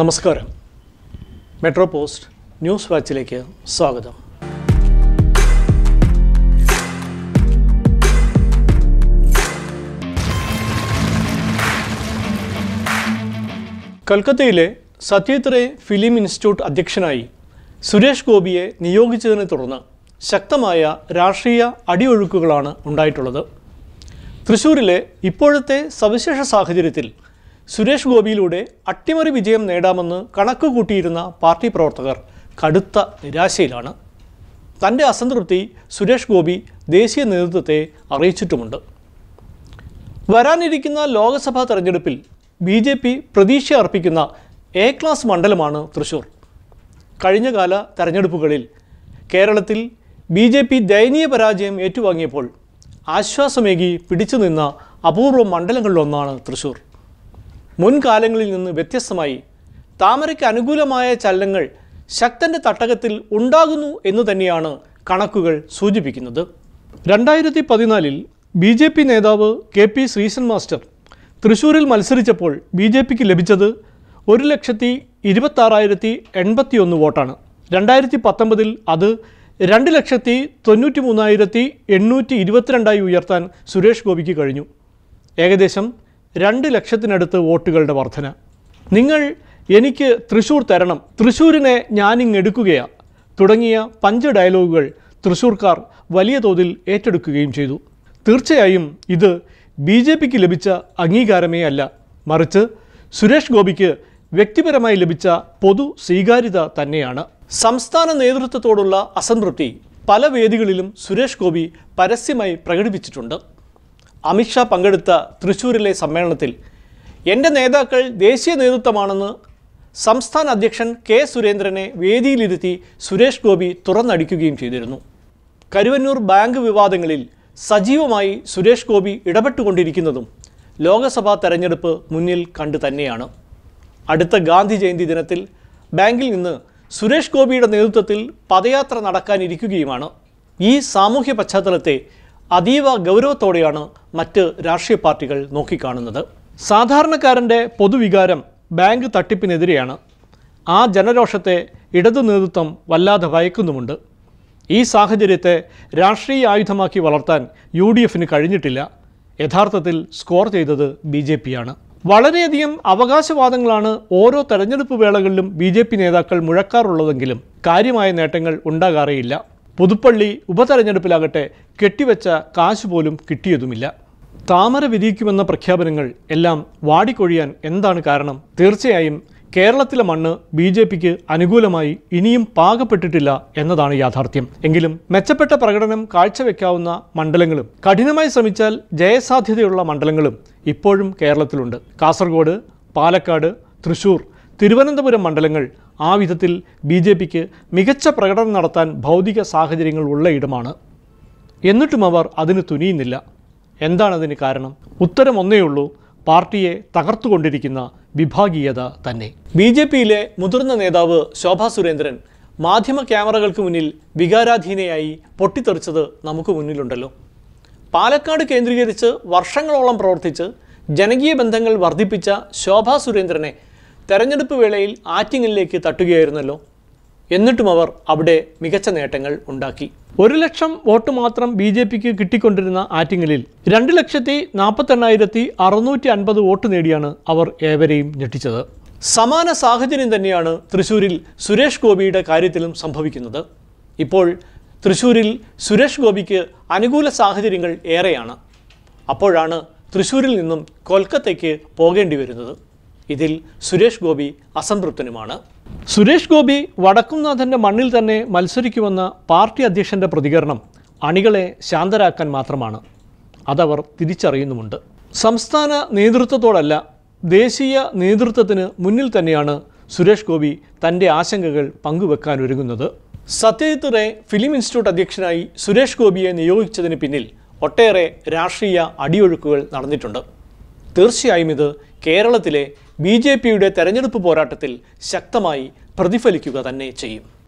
നമസ്കാരം metro post news വാച്ചിലേക്ക് സ്വാഗതം കൽക്കത്തയിലെ സത്യത്രേ film institute അധ്യക്ഷനായി സുരേഷ് ഗോപിയെ നിയോഗിച്ചതിനെ തുടർന്ന് ശക്തമായ രാഷ്ട്രീയ അടിയൊഴുക്കുകളാണ് ഉണ്ടായിട്ടുള്ളത് തൃശ്ശൂരിലെ ഇപ്പോഴത്തെ സവിശേഷ സാഹചര്യത്തിൽ സുരേഷ് ഗോപിയിലൂടെ അട്ടിമറി വിജയം നേടാമെന്ന് കണക്ക് കൂട്ടിയിരുന്ന പാർട്ടി പ്രവർത്തകർ കടുത്ത നിരാശയിലാണ് തൻ്റെ അസംതൃപ്തി സുരേഷ് ഗോപി ദേശീയ നേതൃത്വത്തെ അറിയിച്ചിട്ടുമുണ്ട് വരാനിരിക്കുന്ന ലോക്സഭാ തെരഞ്ഞെടുപ്പിൽ ബി ജെ പി പ്രതീക്ഷ അർപ്പിക്കുന്ന എ ക്ലാസ് മണ്ഡലമാണ് തൃശൂർ കഴിഞ്ഞകാല തെരഞ്ഞെടുപ്പുകളിൽ കേരളത്തിൽ ബി ജെ പി ദയനീയ പരാജയം ഏറ്റുവാങ്ങിയപ്പോൾ ആശ്വാസമേകി പിടിച്ചു നിന്ന അപൂർവ മണ്ഡലങ്ങളിലൊന്നാണ് തൃശൂർ മുൻകാലങ്ങളിൽ നിന്ന് വ്യത്യസ്തമായി താമരയ്ക്ക് അനുകൂലമായ ചലനങ്ങൾ ശക്തൻ്റെ തട്ടകത്തിൽ ഉണ്ടാകുന്നു എന്ന് തന്നെയാണ് കണക്കുകൾ സൂചിപ്പിക്കുന്നത് രണ്ടായിരത്തി പതിനാലിൽ ബി ജെ പി നേതാവ് കെ പി ശ്രീശൻ മാസ്റ്റർ തൃശൂരിൽ മത്സരിച്ചപ്പോൾ ബി ജെ പിക്ക് ലഭിച്ചത് ഒരു ലക്ഷത്തി ഇരുപത്താറായിരത്തി എൺപത്തി ഒന്ന് വോട്ടാണ് രണ്ടായിരത്തി പത്തൊമ്പതിൽ അത് രണ്ട് ലക്ഷത്തി തൊണ്ണൂറ്റി മൂന്നായിരത്തി എണ്ണൂറ്റി ഇരുപത്തിരണ്ടായി ഉയർത്താൻ സുരേഷ് ഗോപിക്ക് കഴിഞ്ഞു ഏകദേശം രണ്ട് ലക്ഷത്തിനടുത്ത് വോട്ടുകളുടെ വർധന നിങ്ങൾ എനിക്ക് തൃശ്ശൂർ തരണം തൃശ്ശൂരിനെ ഞാനിങ് എടുക്കുകയാണ് തുടങ്ങിയ പഞ്ച് ഡയലോഗുകൾ തൃശ്ശൂർക്കാർ വലിയ തോതിൽ ഏറ്റെടുക്കുകയും ചെയ്തു തീർച്ചയായും ഇത് ബി ജെ പിക്ക് ലഭിച്ച അംഗീകാരമേ അല്ല മറിച്ച് സുരേഷ് ഗോപിക്ക് വ്യക്തിപരമായി ലഭിച്ച പൊതു സ്വീകാര്യത തന്നെയാണ് സംസ്ഥാന നേതൃത്വത്തോടുള്ള അസംതൃപ്തി പല വേദികളിലും സുരേഷ് ഗോപി പരസ്യമായി പ്രകടിപ്പിച്ചിട്ടുണ്ട് അമിത്ഷാ പങ്കെടുത്ത തൃശ്ശൂരിലെ സമ്മേളനത്തിൽ എൻ്റെ നേതാക്കൾ ദേശീയ നേതൃത്വമാണെന്ന് സംസ്ഥാന അധ്യക്ഷൻ കെ സുരേന്ദ്രനെ വേദിയിലിരുത്തി സുരേഷ് ഗോപി തുറന്നടിക്കുകയും ചെയ്തിരുന്നു കരുവന്നൂർ ബാങ്ക് വിവാദങ്ങളിൽ സജീവമായി സുരേഷ് ഗോപി ഇടപെട്ടുകൊണ്ടിരിക്കുന്നതും ലോക്സഭാ തെരഞ്ഞെടുപ്പ് മുന്നിൽ കണ്ടു തന്നെയാണ് അടുത്ത ഗാന്ധി ജയന്തി ദിനത്തിൽ ബാങ്കിൽ നിന്ന് സുരേഷ് ഗോപിയുടെ നേതൃത്വത്തിൽ പദയാത്ര നടക്കാനിരിക്കുകയുമാണ് ഈ സാമൂഹ്യ പശ്ചാത്തലത്തെ അതീവ ഗൗരവത്തോടെയാണ് മറ്റ് രാഷ്ട്രീയ പാർട്ടികൾ നോക്കിക്കാണുന്നത് സാധാരണക്കാരൻ്റെ പൊതുവികാരം ബാങ്ക് തട്ടിപ്പിനെതിരെയാണ് ആ ജനരോഷത്തെ ഇടതു നേതൃത്വം വല്ലാതെ ഭയക്കുന്നുമുണ്ട് ഈ സാഹചര്യത്തെ രാഷ്ട്രീയ ആയുധമാക്കി വളർത്താൻ യു ഡി എഫിന് കഴിഞ്ഞിട്ടില്ല യഥാർത്ഥത്തിൽ സ്കോർ ചെയ്തത് ബി ജെ പിയാണ് വളരെയധികം അവകാശവാദങ്ങളാണ് ഓരോ തെരഞ്ഞെടുപ്പ് വേളകളിലും ബി ജെ പി നേതാക്കൾ മുഴക്കാറുള്ളതെങ്കിലും കാര്യമായ നേട്ടങ്ങൾ ഉണ്ടാകാറേയില്ല പുതുപ്പള്ളി ഉപതെരഞ്ഞെടുപ്പിലാകട്ടെ കെട്ടിവെച്ച കാശ് പോലും കിട്ടിയതുമില്ല താമര വിരിയിക്കുമെന്ന പ്രഖ്യാപനങ്ങൾ എല്ലാം വാടിക്കൊഴിയാൻ എന്താണ് കാരണം തീർച്ചയായും കേരളത്തിലെ മണ്ണ് ബി ജെ പിക്ക് അനുകൂലമായി ഇനിയും പാകപ്പെട്ടിട്ടില്ല എന്നതാണ് യാഥാർത്ഥ്യം എങ്കിലും മെച്ചപ്പെട്ട പ്രകടനം കാഴ്ചവെക്കാവുന്ന മണ്ഡലങ്ങളും കഠിനമായി ശ്രമിച്ചാൽ ജയസാധ്യതയുള്ള മണ്ഡലങ്ങളും ഇപ്പോഴും കേരളത്തിലുണ്ട് കാസർഗോഡ് പാലക്കാട് തൃശൂർ തിരുവനന്തപുരം മണ്ഡലങ്ങൾ ആ വിധത്തിൽ ബി ജെ പിക്ക് മികച്ച പ്രകടനം നടത്താൻ ഭൗതിക സാഹചര്യങ്ങൾ ഉള്ള ഇടമാണ് എന്നിട്ടും അവർ അതിന് തുനിയുന്നില്ല എന്താണതിന് കാരണം ഉത്തരം ഒന്നേയുള്ളൂ പാർട്ടിയെ തകർത്തുകൊണ്ടിരിക്കുന്ന വിഭാഗീയത തന്നെ ബി ജെ പിയിലെ മുതിർന്ന നേതാവ് ശോഭാ സുരേന്ദ്രൻ മാധ്യമ ക്യാമറകൾക്ക് മുന്നിൽ വികാരാധീനയായി പൊട്ടിത്തെറിച്ചത് നമുക്ക് മുന്നിലുണ്ടല്ലോ പാലക്കാട് കേന്ദ്രീകരിച്ച് വർഷങ്ങളോളം പ്രവർത്തിച്ച് ജനകീയ ബന്ധങ്ങൾ വർദ്ധിപ്പിച്ച ശോഭാ സുരേന്ദ്രനെ തെരഞ്ഞെടുപ്പ് വേളയിൽ ആറ്റിങ്ങിലേക്ക് തട്ടുകയായിരുന്നല്ലോ എന്നിട്ടും അവർ അവിടെ മികച്ച നേട്ടങ്ങൾ ഉണ്ടാക്കി ഒരു ലക്ഷം വോട്ട് മാത്രം ബി ജെ പിക്ക് കിട്ടിക്കൊണ്ടിരുന്ന ആറ്റിങ്ങലിൽ രണ്ട് ലക്ഷത്തി നാൽപ്പത്തെണ്ണായിരത്തി അറുന്നൂറ്റി അൻപത് വോട്ട് നേടിയാണ് അവർ ഏവരെയും ഞെട്ടിച്ചത് സമാന സാഹചര്യം തന്നെയാണ് തൃശൂരിൽ സുരേഷ് ഗോപിയുടെ കാര്യത്തിലും സംഭവിക്കുന്നത് ഇപ്പോൾ തൃശൂരിൽ സുരേഷ് ഗോപിക്ക് അനുകൂല സാഹചര്യങ്ങൾ ഏറെയാണ് അപ്പോഴാണ് തൃശൂരിൽ നിന്നും കൊൽക്കത്തയ്ക്ക് പോകേണ്ടി വരുന്നത് ഇതിൽ സുരേഷ് ഗോപി അസംതൃപ്തനുമാണ് സുരേഷ് ഗോപി വടക്കുംനാഥൻ്റെ മണ്ണിൽ തന്നെ മത്സരിക്കുമെന്ന പാർട്ടി അധ്യക്ഷൻ്റെ പ്രതികരണം അണികളെ ശാന്തരാക്കാൻ മാത്രമാണ് അതവർ തിരിച്ചറിയുന്നുമുണ്ട് സംസ്ഥാന നേതൃത്വത്തോടല്ല ദേശീയ നേതൃത്വത്തിന് മുന്നിൽ തന്നെയാണ് സുരേഷ് ഗോപി തൻ്റെ ആശങ്കകൾ ഒരുങ്ങുന്നത് സത്യജിത് റേ ഫിലിം ഇൻസ്റ്റിറ്റ്യൂട്ട് അധ്യക്ഷനായി സുരേഷ് ഗോപിയെ നിയോഗിച്ചതിന് പിന്നിൽ ഒട്ടേറെ രാഷ്ട്രീയ അടിയൊഴുക്കുകൾ നടന്നിട്ടുണ്ട് തീർച്ചയായും ഇത് കേരളത്തിലെ ബി ജെ പിയുടെ തെരഞ്ഞെടുപ്പ് പോരാട്ടത്തിൽ ശക്തമായി പ്രതിഫലിക്കുക തന്നെ ചെയ്യും